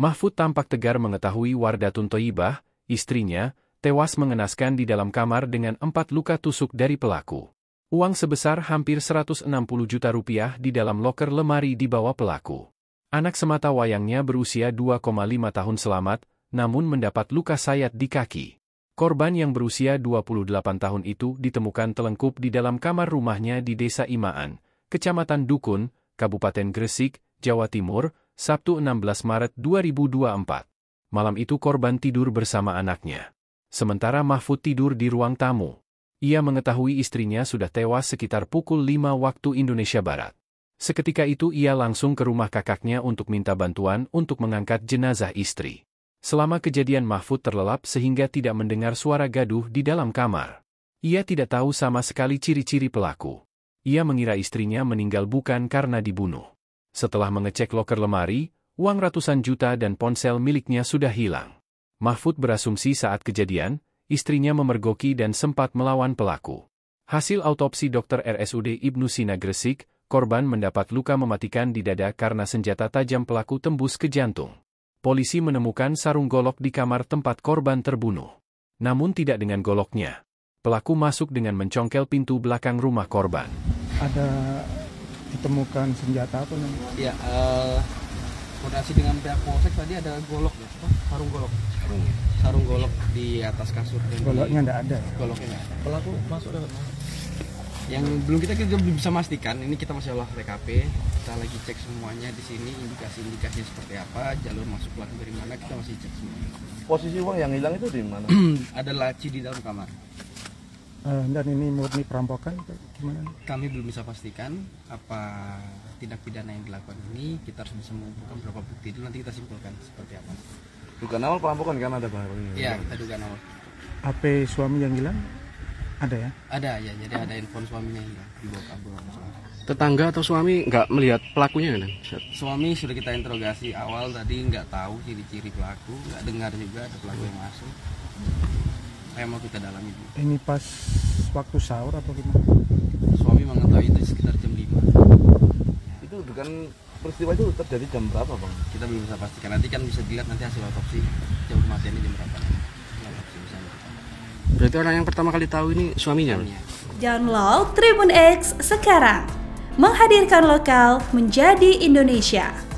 Mahfud tampak tegar mengetahui Wardatun Toyibah, istrinya, tewas mengenaskan di dalam kamar dengan empat luka tusuk dari pelaku. Uang sebesar hampir 160 juta rupiah di dalam loker lemari di bawah pelaku. Anak semata wayangnya berusia 2,5 tahun selamat, namun mendapat luka sayat di kaki. Korban yang berusia 28 tahun itu ditemukan telengkup di dalam kamar rumahnya di Desa Imaan, Kecamatan Dukun, Kabupaten Gresik, Jawa Timur, Sabtu 16 Maret 2024. Malam itu korban tidur bersama anaknya. Sementara Mahfud tidur di ruang tamu. Ia mengetahui istrinya sudah tewas sekitar pukul 5 waktu Indonesia Barat. Seketika itu ia langsung ke rumah kakaknya untuk minta bantuan untuk mengangkat jenazah istri. Selama kejadian Mahfud terlelap sehingga tidak mendengar suara gaduh di dalam kamar. Ia tidak tahu sama sekali ciri-ciri pelaku. Ia mengira istrinya meninggal bukan karena dibunuh. Setelah mengecek loker lemari, uang ratusan juta dan ponsel miliknya sudah hilang. Mahfud berasumsi saat kejadian, istrinya memergoki dan sempat melawan pelaku. Hasil autopsi dokter RSUD Ibnu Sina Gresik, korban mendapat luka mematikan di dada karena senjata tajam pelaku tembus ke jantung. Polisi menemukan sarung golok di kamar tempat korban terbunuh. Namun tidak dengan goloknya. Pelaku masuk dengan mencongkel pintu belakang rumah korban. Ada ditemukan senjata apa nih? Iya, uh, koordinasi dengan pihak polsek tadi ada golok ya, apa? sarung golok. Sarung. golok di atas kasur. Goloknya tidak ada. Goloknya Pelaku masuk dapat yang belum kita kita belum bisa memastikan ini kita masih olah TKP kita lagi cek semuanya di sini indikasi-indikasinya seperti apa jalur masuk pelaku dari mana kita masih cek semuanya posisi uang yang hilang itu di mana ada laci di dalam kamar Eh, dan ini murni perampokan gimana? Kami belum bisa pastikan apa tindak pidana yang dilakukan ini kita harus bisa mengumpulkan beberapa bukti itu nanti kita simpulkan seperti apa. Dugaan awal perampokan kan ada bahan Iya kita ya, dugaan awal. HP suami yang hilang ada ya? Ada ya jadi ada handphone suaminya yang dibawa kabur. Tetangga atau suami nggak melihat pelakunya kan? Suami sudah kita interogasi awal tadi nggak tahu ciri-ciri pelaku, nggak dengar juga ada pelaku yang masuk. Ayo mau kita dalami bu. ini pas waktu sahur apa gimana suami mengetahui itu sekitar jam 5 itu dengan peristiwa itu terjadi jam berapa bang kita belum bisa pastikan nanti kan bisa dilihat nanti hasil otopsi jam kematiannya jam berapa Berarti orang yang pertama kali tahu ini suaminya. Download Tribun X sekarang. Menghadirkan lokal menjadi Indonesia.